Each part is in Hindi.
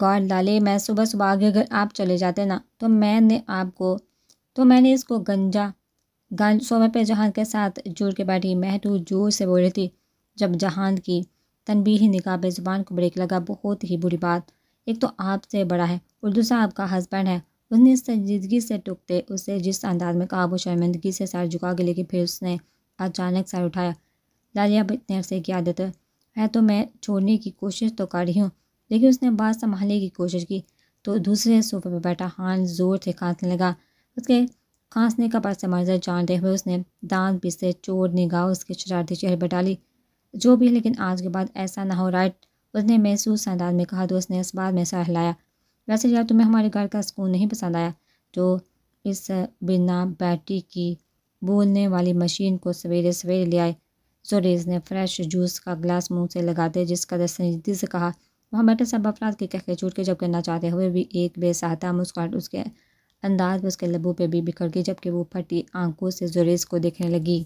गॉड डाले मैं सुबह सुबह आगे अगर आप चले जाते ना तो मैंने आपको तो मैंने इसको गंजा गांज सोमर पर जहान के साथ जुड़ के बैठी महटू जोर से बोल रही थी जब जहान की तनबी ही पे ज़ुबान को ब्रेक लगा बहुत ही बुरी बात एक तो आपसे बड़ा है और दूसरा आपका हस्बैंड है उसने संजीदगी से टुकते उसे जिस अंदाज में कहा वो शर्मिंदगी से सर झुका के लेके फिर उसने अचानक सर उठाया लालिया अब इतने से की आदत है तो मैं छोड़ने की कोशिश तो कर रही हूँ लेकिन उसने बात संभालने की कोशिश की तो दूसरे सोफे पर बैठा हान ज़ोर से खांसने लगा उसके खांसने का पास मर्जा जान देख हुए उसने दांत पीसे चोर निगाह उसके शरारती चेहरे पर डाली जो भी लेकिन आज के बाद ऐसा ना हो राइट उसने महसूस अंदाज में कहा तो उसने इस बात में सर हिलाया वैसे यार तुम्हें हमारे घर का सुकून नहीं पसंद आया जो तो इस बिना बैटरी की बोलने वाली मशीन को सवेरे सवेरे ले आए जोरेज ने फ्रेश जूस का गिलास मुंह से लगाते जिसका दस्तनी से कहा मोहम्मद सब अफराद के कहके छूट के जब करना चाहते हुए भी एक बेसाहता मुस्काट उसके अंदाज में उसके लबों पर भी बिखर गई जबकि वो फटी आंखों से जुरेज को देखने लगी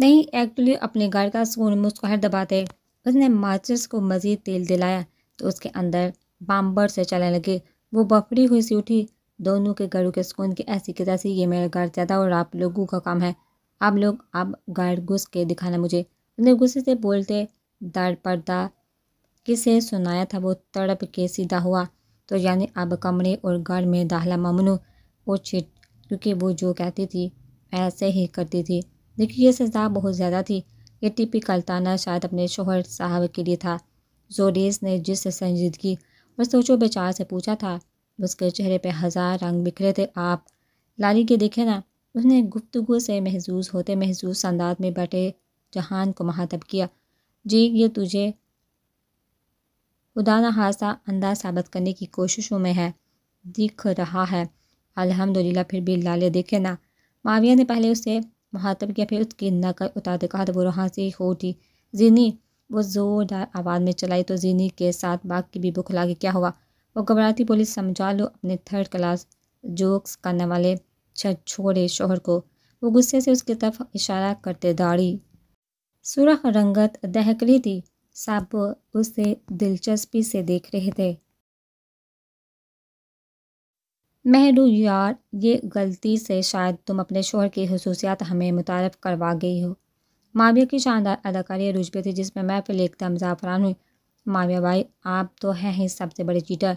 नहीं एक्चुअली अपने घर का सुकून मुस्कुराहट दबाते उसने माचिस को मज़ीद तेल दिलाया तो उसके अंदर बाम्बर से चलने लगे वो बफड़ी हुई सी उठी दोनों के घरों के सुकून की ऐसी किसी ये मेरा घर ज़्यादा और आप लोगों का काम है आप लोग अब घर घुस के दिखाना मुझे अपने गुस्से से बोलते दर पर्दा किसे सुनाया था वो तड़प के सीधा हुआ तो यानी अब कमरे और घर में दाहला ममनू वो छिट क्योंकि वो जो कहती थी ऐसे ही करती थी देखिए ये सजा बहुत ज़्यादा थी ये टिपी कल्ताना शायद अपने शोहर साहब के लिए था जोरेस ने जिस संजीदगी और सोचो बेचार से पूछा था उसके चेहरे पे हज़ार रंग बिखरे थे आप लाली के देखे ना उसने गुप्तगु से महसूस होते महजूस अंदाज में बैठे जहान को महातब किया जी ये तुझे खुदा न हादसा अंदाज साबित करने की कोशिशों में है दिख रहा है अल्हम्दुलिल्लाह फिर भी लाले देखे ना माविया ने पहले उसे महातब किया फिर उसकी नकल उतारते कहा तो वो वहाँ से ही हो उठी जीनी वो ज़ोरदार आवाज़ में चलाई तो जीनी के साथ बाग की भी बुखला के क्या हुआ वो घबराती बोली समझा लो अपने थर्ड क्लास जोक्स करने वाले छोड़े शोहर को वो गुस्से से उसकी तरफ इशारा करते दाढ़ी सुरख रंगत दहकली थी सब उसे दिलचस्पी से देख रहे थे मेहरू यार ये गलती से शायद तुम अपने शोहर की खसूसियात हमें मुतारफ़ करवा गई हो माविया की शानदार अदाकारी रुझबे थी जिसमें मैं फिर दम जाफरान हुई माविया भाई आप तो हैं ही सबसे बड़े चीटर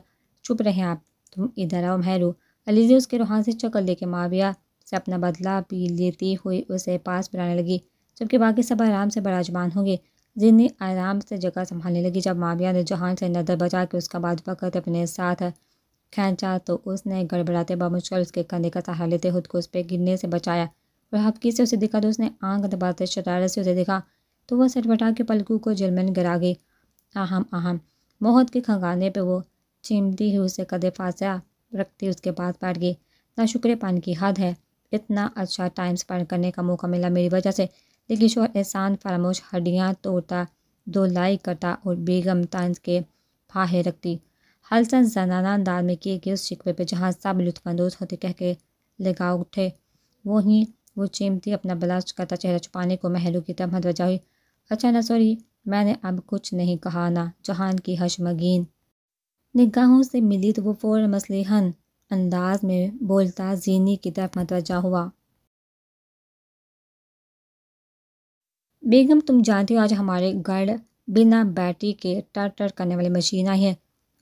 चुप रहे आप तुम इधर आओ महरू अलीजी उसके रूहान से चकल लेके माविया से अपना बदला पी लेती हुई उसे पास बनाने लगी जबकि बाकी सब आराम से बराजमान होंगे जिन्हें आराम से जगह संभालने लगी जब माविया ने जहान से नज़र बचा के उसका बाद वक़्त अपने साथ खींचा तो उसने गड़बड़ाते बामुश्किल उसके कंधे का सहारा लेते खुद को उस पर गिरने से बचाया और हफ्की से उसे दिखा तो उसने आंख दबाते शरारत से उसे दिखा तो वह सटपटा के पलकू को जलमन गिरा गई आहम आहम मोहत के खंगाने पर वो चिमती ही उसे कदे फांसा रखती उसके पास बैठ गई ना शुक्र पान की हद है इतना अच्छा टाइम स्पेंड करने का मौका मिला मेरी वजह से लेकिन शोर एहसान फरामोश हड्डियाँ तोड़ता दोलाई कटा और बेगम तंज के फाहे रखती हलचंद जनाना अंदाज में किए गए उस शिकवे पर जहाँ सब लुत्फानंदोज होते कह के लगा उठे वहीं वो चिमती अपना बलाश करता चेहरा छुपाने को महलू की तरफ वजह हुई अच्छा न सॉरी मैंने अब कुछ नहीं कहा ना जहान की हशमगीन निगाहों से मिली तो वो फ़ौर मसलहन अंदाज में बोलता जीनी की तरफ मतवजा हुआ बेगम तुम जानती हो आज हमारे गार्ड बिना बैटरी के टर टर करने वाली मशीन आई है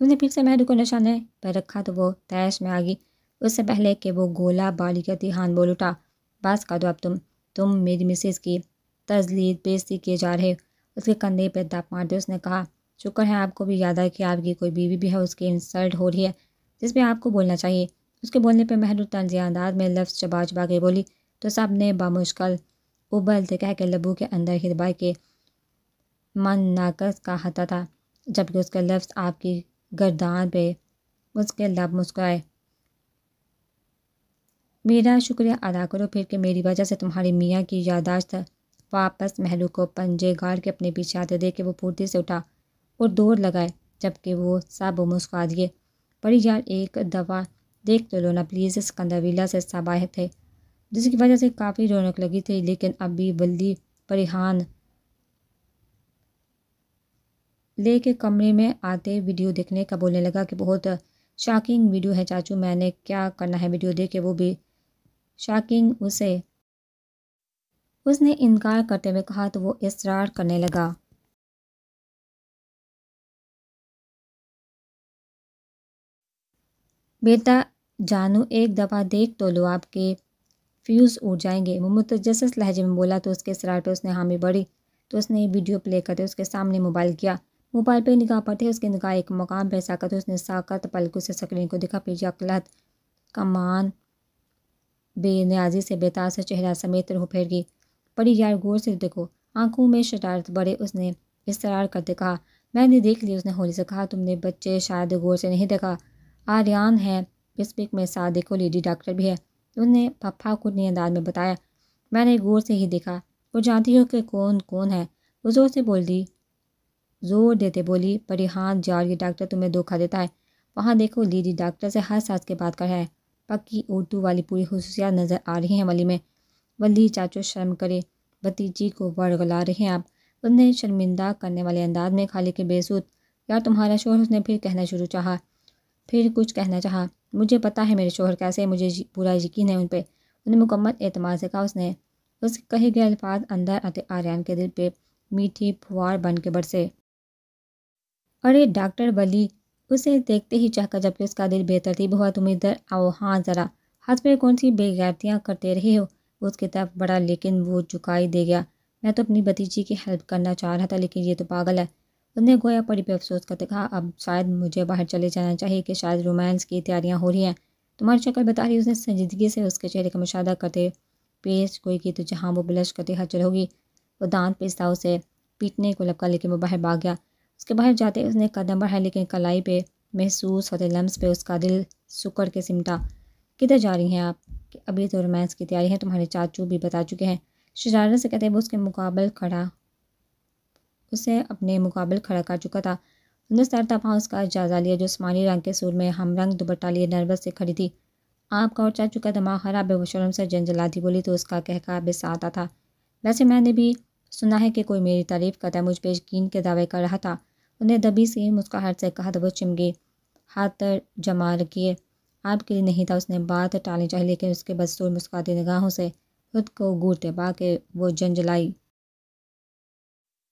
उन्हें फिर से मेहरू को निशाने पर रखा तो वो तैश में आ गई उससे पहले कि वो गोला बाली का तिहान बोल उठा बस कर दो अब तुम तुम मेरी मिसेज की तजलीद बेजती किए जा रहे उसके कंधे पर दाप मारते उसने कहा शुक्र है आपको भी याद आया कि आपकी कोई बीवी भी है उसकी इंसल्ट हो रही है जिसमें आपको बोलना चाहिए उसके बोलने पर महदू तंजिया अंदाज में लफ्ज़ चबा चबा के बोली तो सब ने बामुश्किल उबलते कह के लबू के अंदर हिरबा के मन नाकस का हता था जबकि उसके लफ्ज़ आपकी गर्दान पे उसके लब मुस्कुराए मेरा शुक्रिया अदा करो फिर कि मेरी वजह से तुम्हारी मियाँ की यादाश्त वापस महलू को पंजे गाड़ के अपने पीछे आते दे के वो फुर्ती से उठा और दौड़ लगाए जबकि वो सब मुस्कुरा दिए पर यार एक दवा देख तो लो ना प्लीज़ सिकंदर विला से सबाह थे जिसकी वजह से काफ़ी रौनक लगी थी लेकिन अभी बल्दी परिहान लेके कमरे में आते वीडियो देखने का बोलने लगा कि बहुत शॉकिंग वीडियो है चाचू मैंने क्या करना है वीडियो देखे वो भी शॉकिंग उसे उसने इनकार करते हुए कहा तो वो इसरार करने लगा बेटा जानू एक दफ़ा देख तो लो आपके फ्यूज़ उड़ जाएंगे मोमो तो लहजे में बोला तो उसके पे उसने हामी बढ़ी तो उसने वीडियो प्ले करते उसके सामने मोबाइल किया मोबाइल पर निगाह पड़ते उसके निगाह एक मकाम पर तो उसने साकत पलकू से स्क्रीन को दिखा पीछे अकलत कमान बेनियाजी से बेताज से चेहरा समेत रो फेर गई पड़ी यार गौर से देखो आंखों में शरारत बढ़े उसने इसरार करते कहा मैंने देख लिया उसने होली से कहा तुमने बच्चे शायद गौर से नहीं देखा आर्यान है पिक में सादिक और लेडी डॉक्टर भी है उन्हें पापा को अंदाज में बताया मैंने गौर से ही देखा वो जानती हो कि कौन कौन है वो ज़ोर से बोल दी जोर देते बोली परी हाथ जार ये डॉक्टर तुम्हें धोखा देता है वहाँ देखो दीदी डॉक्टर से हर सांस के बात कर है पक्की उर्दू वाली पूरी खसूसियात नज़र आ रही हैं वली में वली चाचो शर्म करे भतीजी को वरगला रहे हैं आप उन्हें शर्मिंदा करने वाले अंदाज में खाली के बेसूद यार तुम्हारा शोर उसने फिर कहना शुरू चाहा फिर कुछ कहना चाहा मुझे पता है मेरे शोहर कैसे मुझे पूरा यकीन है उन पर उन्हें मुकम्मल एतमाद से कहा उसने उस कहे गए अल्फाज अंदर आते आर्यन के दिल पे मीठी फुहार बन के बरसे अरे डॉक्टर वली उसे देखते ही चाहकर जबकि उसका दिल बेहतर थी बहुत तुम इधर आओ हाँ ज़रा हाथ पर कौन सी बेगैरतियाँ करते रहे हो उसकी तरफ बड़ा लेकिन वो झुकाई दे गया मैं तो अपनी भतीजी की हेल्प करना चाह रहा था लेकिन ये तो पागल है उन्हें गोया पड़ी पे अफसोस करते कहा अब शायद मुझे बाहर चले जाना चाहिए कि शायद रोमांस की तैयारियाँ हो रही हैं तुम्हारी शक्ल बता रही उसने संजीदगी से उसके चेहरे का मुशाह करते पेश कोई की तो जहाँ वो ब्लश करते हचल होगी वो दांत पिसता उसे पीटने को लपका लेकिन वो बाहर भाग गया उसके बाहर जाते उसने कदम बढ़ाया लेकिन कलाई पे महसूस होते लम्स पे उसका दिल सुकड़ के सिमटा किधर जा रही हैं आप कि अभी तो रोमांस की तैयारी है तुम्हारे चाचू भी बता चुके हैं शरारत से कहते वो उसके मुकाबल खड़ा उसे अपने मुकाबल खड़ा कर चुका था उसने सर तपा उसका जायजा लिया जो आसमानी रंग के सूर में हम रंग दुपट्टा लिए नर्वस से खड़ी थी आपका और चाचू का दिमाग खराब है वो शर्म से जंजलाती बोली तो उसका कहका बेसाता था वैसे मैंने भी सुना है कि कोई मेरी तारीफ करता है मुझ पर यकीन के दावे कर रहा था उन्हें दबी से मुस्काहट से कहा था वो चिमगे हाथ जमा रखिए आपके लिए नहीं था उसने बात टालनी चाहिए लेकिन उसके बदसूर मुस्कुराती निगाहों से खुद को घूरते पा के वो जंजलाई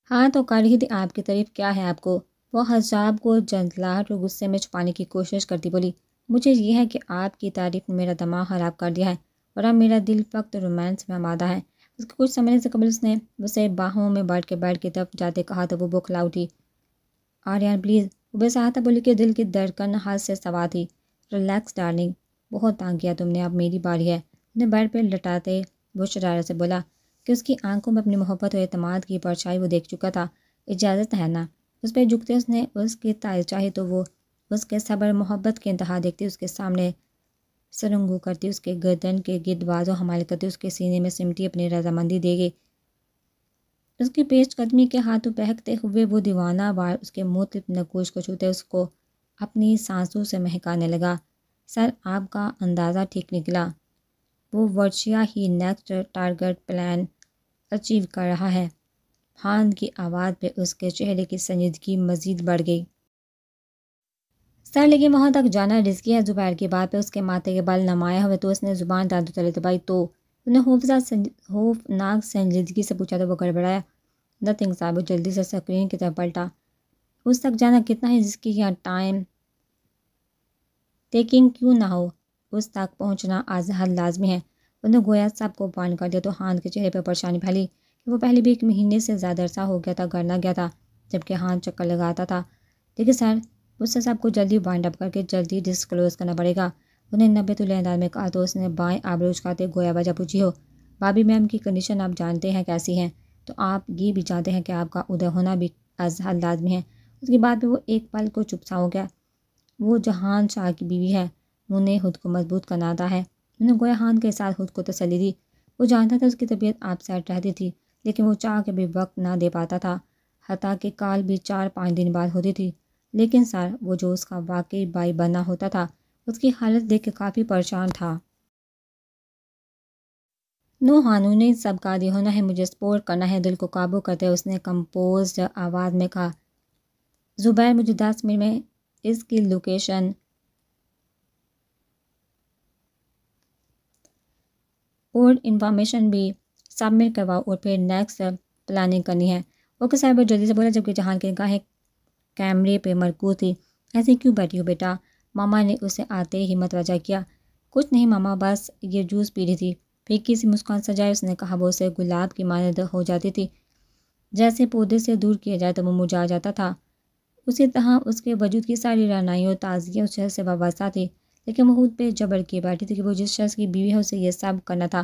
हाथ तो उखाड़ी आपकी तारीफ क्या है आपको वह हजाब को जंजलाहट और गुस्से में छुपाने की कोशिश करती बोली मुझे यह है कि आपकी तारीफ ने मेरा दिमाग ख़राब कर दिया है और अब मेरा दिल फक्त रोमांस में आमादा है उसके कुछ समझने से कबल उसने उसे बाहों में बैठ के बैठ के तब जाते कहा तो वो बौखला उठी और यार प्लीज़ वो सहाता बोली कि दिल की धड़कन हाथ से सवा थी रिलैक्स डार्लिंग बहुत तंग किया तुमने अब मेरी बारी है उन्हें बेड पर लटाते वो शरारत से बोला कि उसकी आंखों में अपनी मोहब्बत और अतमाद की परछाई वो देख चुका था इजाज़त है ना उस पर झुकते उसने उसकी ताय चाहे तो वो उसके सबर मोहब्बत के इंतहा देखती उसके सामने सरंगू करती उसके गर्दन के गिद बाजों हमाल करती उसके सीने में सिमटी अपनी रजामंदी दे गई उसकी पेश कदमी के हाथों बहकते हुए वो दीवाना बार उसके मुँह नकोश को छूते उसको अपनी सांसों से महकाने लगा सर आपका अंदाज़ा ठीक निकला वो वर्षिया ही नेक्स्ट टारगेट प्लान अचीव कर रहा है फान की आवाज़ पे उसके चेहरे की संजीदगी मज़ीद बढ़ गई सर लेकिन वहाँ तक जाना रिस्की है दोपहर की बात पे उसके माथे के बाल नमाया हुए तो उसने ज़ुबान दादू तले दबाई तो उन्हें होफजा खूफनाक संजीदगी से पूछा तो वो गड़बड़ाया नथिंग साहब जल्दी से स्क्रीन की तरफ पलटा उस तक जाना कितना ही जिसकी यहाँ टाइम टेकिंग क्यों ना हो उस तक पहुँचना आजहद लाजमी है उन्होंने गोया साहब को बांध कर दिया तो हाथ के चेहरे पर परेशानी फैली कि वो पहले भी एक महीने से ज़्यादा अरसा हो गया था ना गया था जबकि हाथ चक्कर लगाता था लेकिन सर उससे साहब को जल्दी बाइंड अप करके जल्दी डिस्कलोज़ करना पड़ेगा उन्हें नब्बे तुल्य अंदाज में कहा तो उसने बाएँ आबरूज उचकाते गोया वजह पूछी हो भाभी मैम की कंडीशन आप जानते हैं कैसी हैं तो आप ये भी जानते हैं कि आपका उदय होना भी आजहाल लाजमी है उसके बाद भी वो एक पल को चुपसा हो गया वो जहान शाह की बीवी है उन्हें खुद को मजबूत करना है मैंने गोया खान के साथ खुद को तसली दी वो जानता था उसकी तबीयत अपसेट रहती थी लेकिन वो चाह के भी वक्त ना दे पाता था हता के काल भी चार पाँच दिन बाद होती थी लेकिन सर वो जो उसका वाकई बाई बना होता था उसकी हालत देख के काफ़ी परेशान था नो हानू ने सब कादी होना है मुझे स्पोर्ट करना है दिल को काबू करते उसने कंपोज्ड आवाज़ में कहा ज़ुबैर मुझे दस मिनट में इसकी लोकेशन और इन्फॉर्मेशन भी सबमिट करवाओ और फिर नेक्स्ट प्लानिंग करनी है ओके साहब जल्दी से बोला जबकि जहान की निगाहें कैमरे पे मरकूज थी ऐसे क्यों बैठी हो बेटा मामा ने उसे आते ही मतवजा किया कुछ नहीं मामा बस ये जूस पी रही थी फिर किसी मुस्कान सजाए उसने कहा वो उसे गुलाब की मानद हो जाती थी जैसे पौधे से दूर किया जाए तो वो मुरझा जाता था उसी तरह उसके वजूद की सारी रानाइयों ताज़गी शहर से वाबस्ता थी लेकिन वो खुद पर जबर किए बैठी थी कि वो जिस शख्स की बीवी है उसे यह सब करना था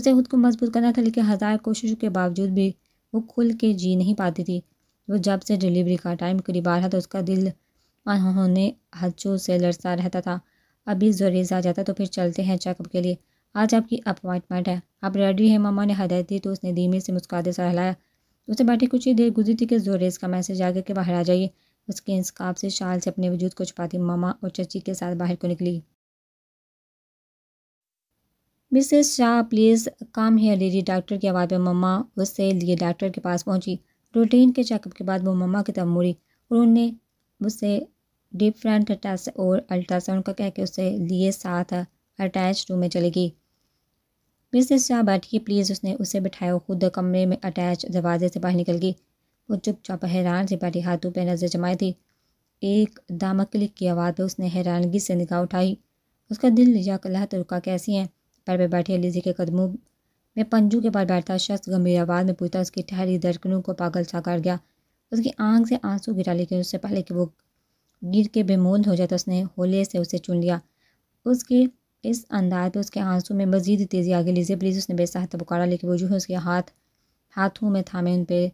उसे खुद को मजबूत करना था लेकिन हज़ार कोशिशों के बावजूद भी वो खुल के जी नहीं पाती थी वो जब से डिलीवरी का टाइम करीब आ रहा था तो उसका दिल उन्होंने हच्चों से लड़ता रहता था अभी जरूरी आ जाता तो फिर चलते हैं चेकअप के लिए आज आपकी अपॉइंटमेंट है आप रेडी हैं मामा ने हदायत दी तो उसने धीमे से मुस्काते सर हिलाया उसे बैठे कुछ ही देर गुजरी थी कि जोरेज का मैसेज आ गया कि बाहर आ जाइए उसके इंसकाब से शाल से अपने वजूद को छुपाती मामा और चची के साथ बाहर को निकली मिसेस शाह प्लीज़ काम है लेडी डॉक्टर की आवाज़ पर मम्मा उससे लिए डॉक्टर के पास पहुंची रूटीन के चेकअप के बाद वो मम्मा की तरफ मुड़ी और उन्होंने उससे डिफरेंट टेस्ट और अल्ट्रासाउंड का कह के उससे लिए साथ अटैच रूम में चली गई मिसेस शाह बैठिए प्लीज़ उसने उसे बिठाया खुद कमरे में अटैच दरवाजे से बाहर निकल गई वो चुपचाप हैरान से बैठे हाथों पर नज़र जमाई थी एक दामक क्लिक की आवाज़ पर उसने हैरानगी से निगाह उठाई उसका दिल लिजा कलह तो रुका कैसी है पैर पर बैठे अलीजे के कदमों में पंजू के पास बैठता शख्स गंभीर आवाज़ में पूछता उसकी ठहरी दर्कनों को पागल सा कर गया उसकी आंख से आंसू गिरा लेकिन उससे पहले कि वो गिर के बेमोल हो जाता तो उसने होले से उसे चुन लिया उसके इस अंदाज पर उसके आंसू में मजीद तेज़ी आगे लीजिए प्लीज़ उसने बेसाहत पुकारा लेकिन वो जो है उसके हाथ हाथों में थामे उन पर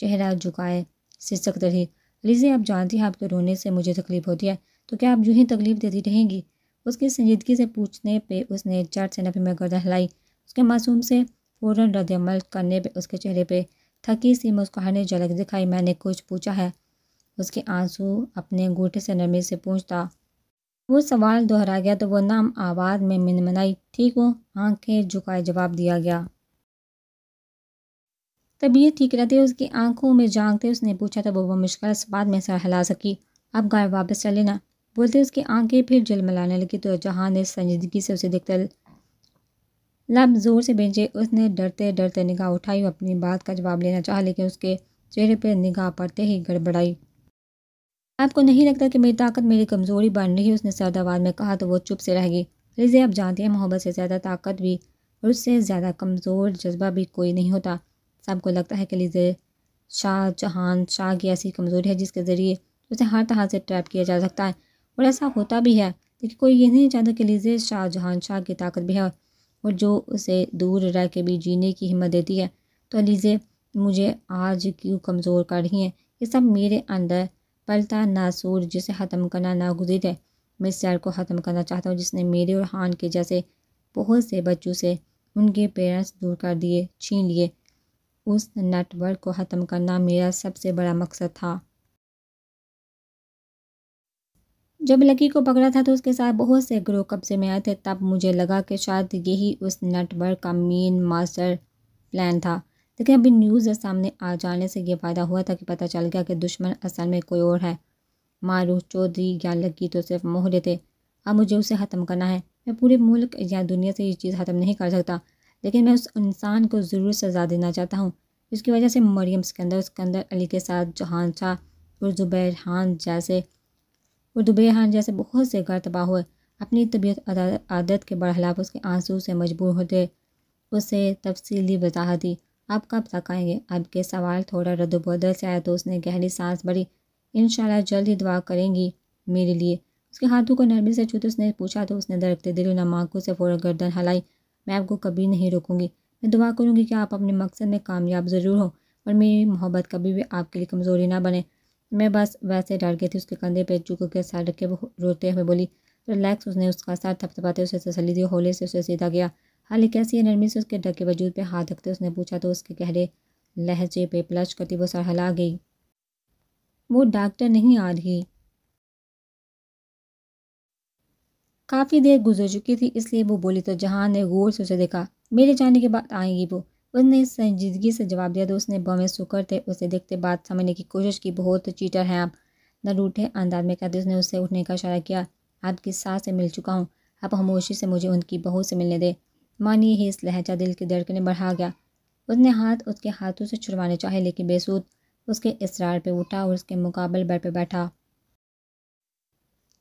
चेहरा झुकाए सिसक रही अलीज़े आप जानती हैं आपके रोने से मुझे तकलीफ़ होती है तो क्या आप यूं ही तकलीफ़ देती रहेंगी उसकी संजीदगी से पूछने पे उसने चट से नफे में गर्दा हिलाई उसके मासूम से फ़ौरन रद्दमल करने पे उसके चेहरे पे थकी सी मुस्कुराने झलक दिखाई मैंने कुछ पूछा है उसके आंसू अपने अंगूठे से नरमी से पूछता वो सवाल दोहरा गया तो वो नाम आवाज़ में मिनमनाई ठीक हो आँखें झुकाए जवाब दिया गया तबीयत ठीक रहते उसकी आंखों में जागते उसने पूछा तो वो मुश्किल से बाद में सर हिला सकी अब गाय वापस चले ना बोलते उसकी आंखें फिर जल जलमलाने लगी तो जहाँ ने संजीदगी से उसे देखते लब जोर से बेचे उसने डरते डरते निगाह उठाई और अपनी बात का जवाब लेना चाहा लेकिन उसके चेहरे पर निगाह पड़ते ही गड़बड़ाई आपको नहीं लगता कि मेरी ताकत मेरी कमज़ोरी बन रही उसने सरदाबाद में कहा तो वो चुप से रह गई रिजे आप जानते हैं मोहब्बत से ज़्यादा ताकत भी और उससे ज़्यादा कमज़ोर जज्बा भी कोई नहीं होता सबको लगता है कि लीजे शाह जहान शाह की ऐसी कमज़ोरी है जिसके ज़रिए उसे हर तरह से ट्रैप किया जा सकता है और ऐसा होता भी है लेकिन कोई ये नहीं चाहता कि लीजिए शाहजहान शाह की ताकत भी है और जो उसे दूर रह के भी जीने की हिम्मत देती है तो लीजिए मुझे आज क्यों कमज़ोर कर रही हैं ये सब मेरे अंदर पलता नासूर जिसे ख़त्म करना नागुजिर है मैं इस शहर को ख़त्म करना चाहता हूँ जिसने मेरे और हान के जैसे बहुत से बच्चों से उनके पेरेंट्स दूर कर दिए छीन लिए उस नेटवर्क को ख़त्म करना मेरा सबसे बड़ा मकसद था जब लकी को पकड़ा था तो उसके साथ बहुत से ग्रो कब्जे में आए थे तब मुझे लगा कि शायद यही उस नेटवर्क का मेन मास्टर प्लान था लेकिन अभी न्यूज़ सामने आ जाने से ये फ़ायदा हुआ था कि पता चल गया कि दुश्मन असल में कोई और है मारूफ चौधरी या लकी तो सिर्फ मोहरे थे अब मुझे उसे ख़त्म करना है मैं पूरे मुल्क या दुनिया से ये चीज़ ख़त्म नहीं कर सकता लेकिन मैं उस इंसान को ज़रूर सज़ा देना चाहता हूँ जिसकी वजह से मरियम सिकंदर सिकंदर अली के साथ जहान शाह और हान जैसे और हान जैसे बहुत से घर तबाह हुए अपनी तबीयत आदत के बरहलाफ उसके आंसू से मजबूर होते उसे तफसीली वजाहत दी आप कब तक आएंगे आपके सवाल थोड़ा रद्दबदल से आया तो उसने गहरी सांस भरी इन जल्द ही दुआ करेंगी मेरे लिए उसके हाथों को नरमी से छूते उसने पूछा तो उसने दरकते दिल नमा से फ़ौर गर्दन हलाई मैं आपको कभी नहीं रोकूँगी मैं दुआ करूँगी कि आप अपने मकसद में कामयाब ज़रूर हो और मेरी मोहब्बत कभी भी आपके लिए कमज़ोरी ना बने मैं बस वैसे डर गई थी उसके कंधे पर चुक के सर रखे वो रोते हुए बोली रिलैक्स उसने उसका सर थपथपाते उसे तसली दी होले से उसे सीधा गया हाली कैसी नरमी से उसके डर के वजूद पर हाथ रखते उसने पूछा तो उसके गहरे लहजे पे प्लच करती वो सरहला गई वो डॉक्टर नहीं आ रही काफ़ी देर गुजर चुकी थी इसलिए वो बोली तो जहाँ ने गौर से उसे देखा मेरे जाने के बाद आएंगी वो उसने संजीदगी से जवाब दिया तो उसने बमें सुकर थे उसे देखते बात समझने की कोशिश की बहुत चीटर हैं आप न रूठे अंदाज में कहते उसने उससे उठने का इशारा किया आपकी सास से मिल चुका हूँ आप खामोशी से मुझे उनकी बहू से मिलने दे मानिए ही इस लहजा दिल की धड़कने बढ़ा गया उसने हाथ उसके हाथों से छुड़वाने चाहे लेकिन बेसूद उसके इसरार पर उठा और उसके मुकाबले बर पर बैठा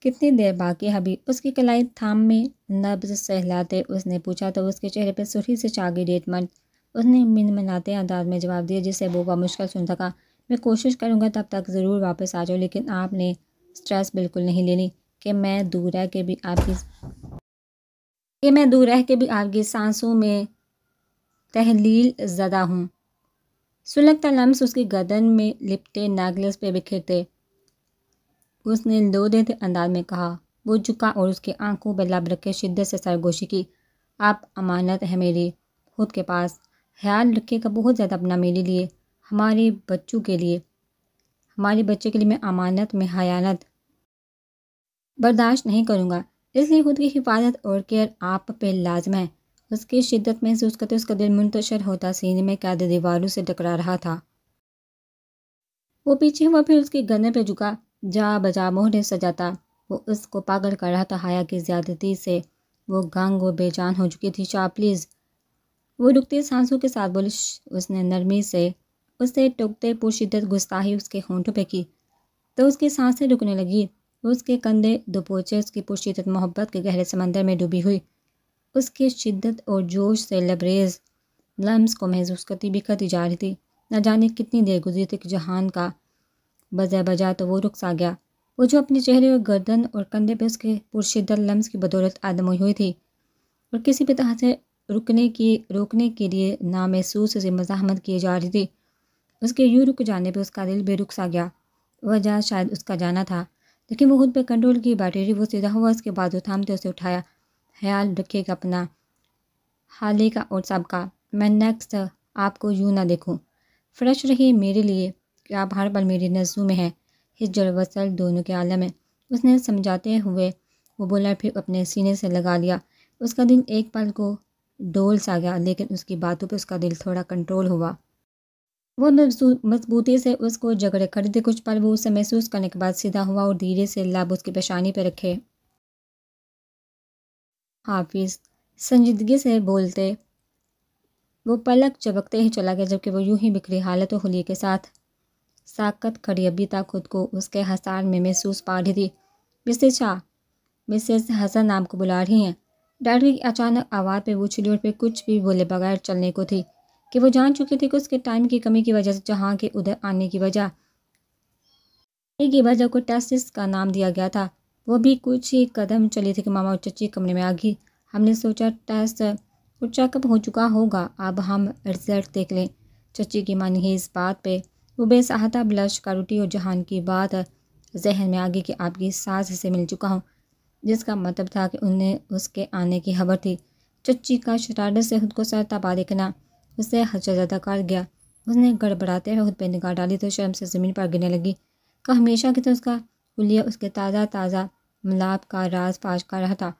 कितनी देर बाकी अभी उसकी कलाई थाम में नब्ज सहलाते उसने पूछा तो उसके चेहरे पर सुरखी से चागी डेटमंड उसने मिन मनाते अंदाज में जवाब दिया जिससे वो मुश्किल सुन सका मैं कोशिश करूँगा तब तक ज़रूर वापस आ जाओ लेकिन आपने स्ट्रेस बिल्कुल नहीं लेनी कि मैं दूर रह के भी आपकी कि मैं दूर रह के भी आपकी सांसों में तहलील ज़दा हूँ सुलगता लम्स उसकी गर्दन में लिपटे नागलस पे बिखेरते उसने लोदेद अंदाज में कहा वो झुका और उसकी आंखों पर लब रखे शिद्दत से सरगोशी की आप अमानत है मेरी खुद के पास ख्याल रखिएगा बहुत ज़्यादा अपना मेरे लिए हमारे बच्चों के लिए हमारे बच्चे के लिए मैं अमानत में हयानत बर्दाश्त नहीं करूँगा इसलिए खुद की हिफाजत और केयर आप पे लाजम है उसकी शिद्दत महसूस करते उसका दिल मुंतशर होता सीने में क्या दीवारों से टकरा रहा था वो पीछे हुआ फिर उसके गन्ने पर झुका जा बजा मोहरे सजाता वो उसको पागल कर रहा था हाया की ज़्यादती से वो गंग व बेजान हो चुकी थी शाह प्लीज़ वो रुकते सांसों के साथ बोल उसने नरमी से उससे टुकते पुरशिदत गुस्ताही उसके होंठों पे की तो उसकी सांसें रुकने लगी उसके कंधे दोपोचे उसकी पुरशिदत मोहब्बत के गहरे समंदर में डूबी हुई उसकी शिद्दत और जोश से लबरेज लम्स को महसूस करती बिखरती जा रही थी न जाने कितनी देर गुजरी थी कि जहान का बजा बजा तो वो सा गया वो जो अपने चेहरे और गर्दन और कंधे पर उसके पुरशिदल लम्स की बदौलत आदमी हुई थी और किसी भी तरह से रुकने की रोकने के लिए नामहसूस से मजामत की जा रही थी उसके यूँ रुक जाने पर उसका दिल बेरुख सा गया वजह शायद उसका जाना था लेकिन वो खुद पर कंट्रोल की बैटरी वो सीधा हुआ उसके बाद वो थामते उसे उठाया ख्याल रखेगा अपना हाल ही का और सबका मैं नेक्स्ट आपको यूँ ना देखूँ फ्रेश रही मेरे लिए आप हर पल मेरी नज़रों में है हिजल वसल दोनों के आलम है उसने समझाते हुए वो बोला फिर अपने सीने से लगा लिया उसका दिल एक पल को डोल सा गया लेकिन उसकी बातों पर उसका दिल थोड़ा कंट्रोल हुआ वो मजबूती से उसको जगड़े कर दे कुछ पल वो उसे महसूस करने के बाद सीधा हुआ और धीरे से लाभ उसकी पेशानी पर पे रखे हाफिज संजीदगी से बोलते वो पलक चबकते ही चला गया जबकि वो यूं ही बिखरी हालत व होली के साथ साकत खड़ी अबीता खुद को उसके हसान में महसूस पा रही थी मिसेज शाह मिसेज हसन आपको बुला रही हैं डॉक्टर की अचानक आवाज़ पर वो छिड़ी पे कुछ भी बोले बगैर चलने को थी कि वो जान चुकी थी कि उसके टाइम की कमी की वजह से जहाँ के उधर आने की वजह की वजह को टेस्टिस का नाम दिया गया था वो भी कुछ ही कदम चली थी कि मामा और चची कमरे में आ गई हमने सोचा टेस्ट और चेकअप हो चुका होगा अब हम रिजल्ट देख लें चची की मानी ही इस बात पे उबैस आता ब्लश कारूटी और जहान की बात जहन में आ गई कि आपकी सास से मिल चुका हूँ जिसका मतलब था कि उन्हें उसके आने की खबर थी चच्ची का शरारत से खुद को सर तबा देखना उससे ज्यादा कर गया उसने गड़बड़ाते हुए खुद पर निकाह डाली तो शर्म से ज़मीन पर गिरने लगी का हमेशा की तो उसका कुलिया उसके ताज़ा ताज़ा मलाप का राज फाश कर रहा था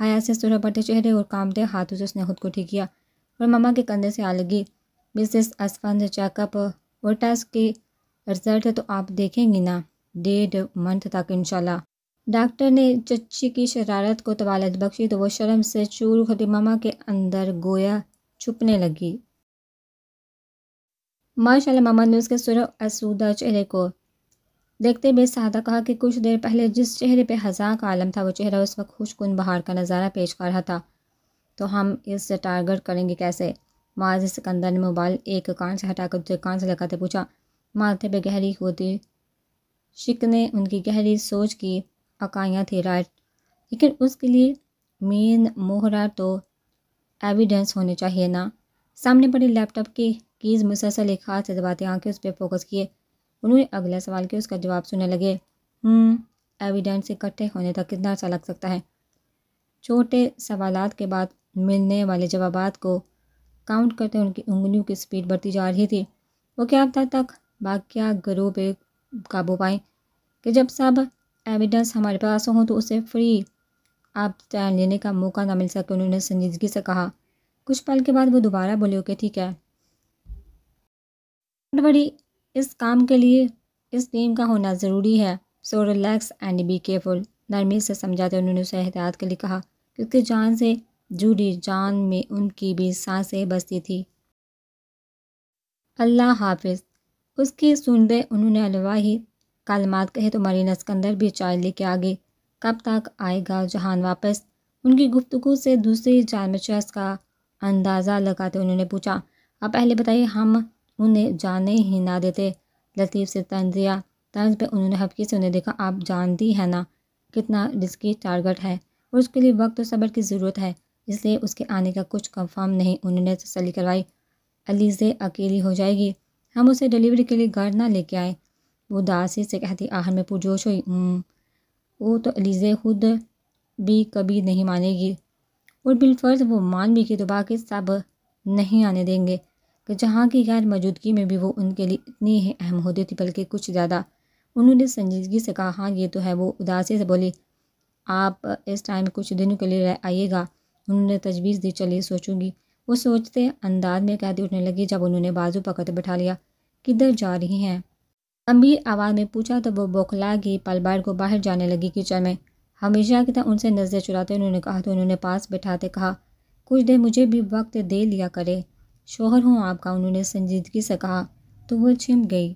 हया से सुरह बटे चेहरे और कामते हाथों से उसने खुद को ठीक किया और मामा के कंधे से आ लगी मिसेस असफंद चेकअप वो टेस्ट के रिजल्ट तो आप देखेंगी ना डेढ़ मंथ तक इनशाला डॉक्टर ने चच्ची की शरारत को तवालत बख्शी तो वो शर्म से चूर खुदी मामा के अंदर गोया छुपने लगी माशाल्लाह मामा ने उसके सुरख असूदा चेहरे को देखते हुए सादा कहा कि कुछ देर पहले जिस चेहरे पे हज़ा का आलम था वो चेहरा उस वक्त खुशकुन बहार का नज़ारा पेश कर रहा था तो हम इससे टारगेट करेंगे कैसे माज सिकंदर ने मोबाइल एक कान से हटाकर दूसरे कान से लगाते पूछा माथे पर गहरी होती शिक ने उनकी गहरी सोच की अकाइयाँ थी राइट लेकिन उसके लिए मेन मोहरा तो एविडेंस होने चाहिए ना सामने पड़े लैपटॉप की कीज़ मुसलसल एक हाथ से दबाते आंखें उस पर फोकस किए उन्होंने अगला सवाल किया उसका जवाब सुनने लगे एविडेंस हम्म, इकट्ठे होने तक कितना अर्सा लग सकता है छोटे सवालात के बाद मिलने वाले जवाबात को काउंट करते उनकी उंगलियों की स्पीड बढ़ती जा रही थी वो क्या था तक वाक्या ग्रोह पे काबू पाए कि जब सब एविडेंस हमारे पास हो तो उसे फ्री आप स्टैंड लेने का मौका ना मिल सके उन्होंने संजीदगी से कहा कुछ पल के बाद वो दोबारा बोले ओके ठीक है बड़ी इस काम के लिए इस टीम का होना ज़रूरी है so relax and be careful नरमी से समझाते उन्होंने उसे एहतियात के लिए कहा क्योंकि जान से जुड़ी जान में उनकी भी सांसें बसती थी अल्लाह हाफिज उसकी सुनते उन्होंने अलवाही कलमात कहे तो मरीन स्कंदर भी चाय लेके आगे कब तक आएगा जहान वापस उनकी गुफ्तगु से दूसरी जानमचस का अंदाज़ा लगाते उन्होंने पूछा अब पहले बताइए हम उन्हें जाने ही ना देते लतीफ़ से तंजिया तंज पर उन्होंने हफ्की से उन्हें देखा आप जानती हैं ना कितना रिस्की टारगेट है और उसके लिए वक्त और सब्र की ज़रूरत है इसलिए उसके आने का कुछ कंफर्म नहीं उन्होंने तसली करवाई अलीज़े अकेली हो जाएगी हम उसे डिलीवरी के लिए घर ना लेके आए वो दासी से कहती आहर में पुरजोश हुई वो तो अलीज़े खुद भी कभी नहीं मानेगी और बिलफर्ज वो मान भी कि तो बाकी सब नहीं आने देंगे कि जहाँ की गैर मौजूदगी में भी वो उनके लिए इतनी ही अहम होती थी बल्कि कुछ ज़्यादा उन्होंने संजीदगी से कहा हाँ ये तो है वो उदासी से बोली आप इस टाइम कुछ दिनों के लिए रह आइएगा उन्होंने तजवीज़ दी चलिए सोचूंगी वो सोचते अंदाज में कैदी उठने लगी जब उन्होंने बाजू पकड़ बैठा लिया किधर जा रही हैं अमीर आवाज़ में पूछा तो वो बौखला गई पलबार को बाहर जाने लगी किचन में हमेशा की तरह उनसे नज़र चुराते उन्होंने कहा तो उन्होंने पास बैठाते कहा कुछ देर मुझे भी वक्त दे लिया करे शोहर हूँ आपका उन्होंने संजीदगी से कहा तो वो छिम गई